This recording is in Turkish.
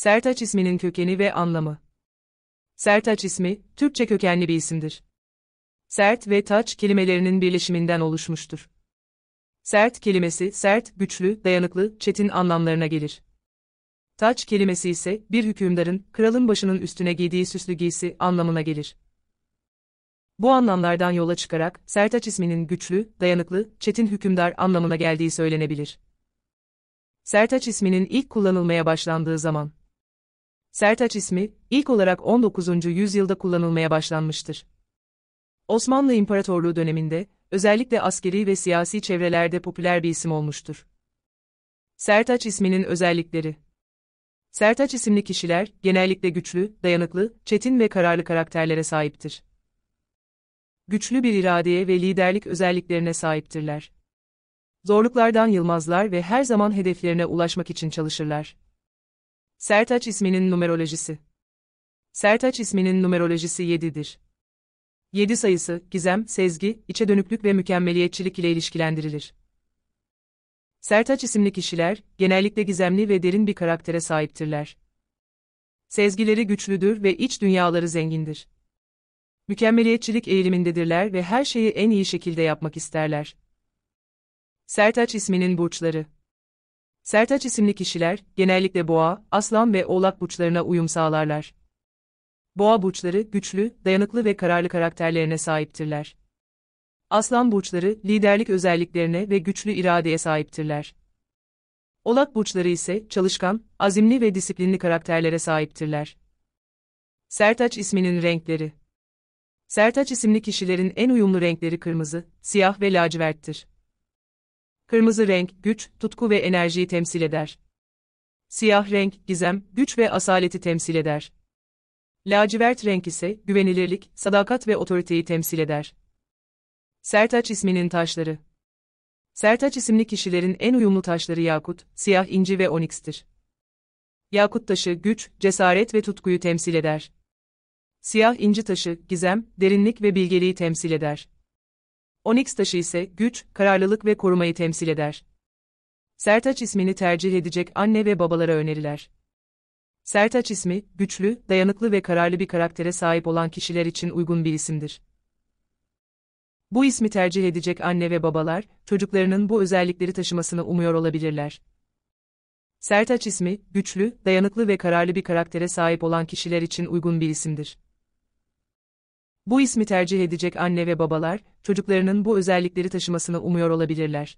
Sertaç isminin kökeni ve anlamı. Sertaç ismi, Türkçe kökenli bir isimdir. Sert ve taç kelimelerinin birleşiminden oluşmuştur. Sert kelimesi sert, güçlü, dayanıklı, çetin anlamlarına gelir. Taç kelimesi ise bir hükümdarın, kralın başının üstüne giydiği süslü giysi anlamına gelir. Bu anlamlardan yola çıkarak Sertaç isminin güçlü, dayanıklı, çetin hükümdar anlamına geldiği söylenebilir. Sertaç isminin ilk kullanılmaya başlandığı zaman Sertaç ismi, ilk olarak 19. yüzyılda kullanılmaya başlanmıştır. Osmanlı İmparatorluğu döneminde, özellikle askeri ve siyasi çevrelerde popüler bir isim olmuştur. Sertaç isminin özellikleri Sertaç isimli kişiler, genellikle güçlü, dayanıklı, çetin ve kararlı karakterlere sahiptir. Güçlü bir iradeye ve liderlik özelliklerine sahiptirler. Zorluklardan yılmazlar ve her zaman hedeflerine ulaşmak için çalışırlar. Sertaç isminin numerolojisi. Sertaç isminin numerolojisi 7'dir. 7 sayısı, gizem, sezgi, içe dönüklük ve mükemmeliyetçilik ile ilişkilendirilir. Sertaç isimli kişiler, genellikle gizemli ve derin bir karaktere sahiptirler. Sezgileri güçlüdür ve iç dünyaları zengindir. Mükemmeliyetçilik eğilimindedirler ve her şeyi en iyi şekilde yapmak isterler. Sertaç isminin burçları Sertaç isimli kişiler, genellikle boğa, aslan ve oğlak burçlarına uyum sağlarlar. Boğa burçları, güçlü, dayanıklı ve kararlı karakterlerine sahiptirler. Aslan burçları, liderlik özelliklerine ve güçlü iradeye sahiptirler. Oğlak burçları ise, çalışkan, azimli ve disiplinli karakterlere sahiptirler. Sertaç isminin renkleri Sertaç isimli kişilerin en uyumlu renkleri kırmızı, siyah ve laciverttir. Kırmızı renk, güç, tutku ve enerjiyi temsil eder. Siyah renk, gizem, güç ve asaleti temsil eder. Lacivert renk ise güvenilirlik, sadakat ve otoriteyi temsil eder. Sertaç isminin taşları. Sertaç isimli kişilerin en uyumlu taşları yakut, siyah inci ve onikstir. Yakut taşı güç, cesaret ve tutkuyu temsil eder. Siyah inci taşı gizem, derinlik ve bilgeliği temsil eder. Onyx taşı ise güç, kararlılık ve korumayı temsil eder. Sertaç ismini tercih edecek anne ve babalara öneriler. Sertaç ismi, güçlü, dayanıklı ve kararlı bir karaktere sahip olan kişiler için uygun bir isimdir. Bu ismi tercih edecek anne ve babalar, çocuklarının bu özellikleri taşımasını umuyor olabilirler. Sertaç ismi, güçlü, dayanıklı ve kararlı bir karaktere sahip olan kişiler için uygun bir isimdir. Bu ismi tercih edecek anne ve babalar, çocuklarının bu özellikleri taşımasını umuyor olabilirler.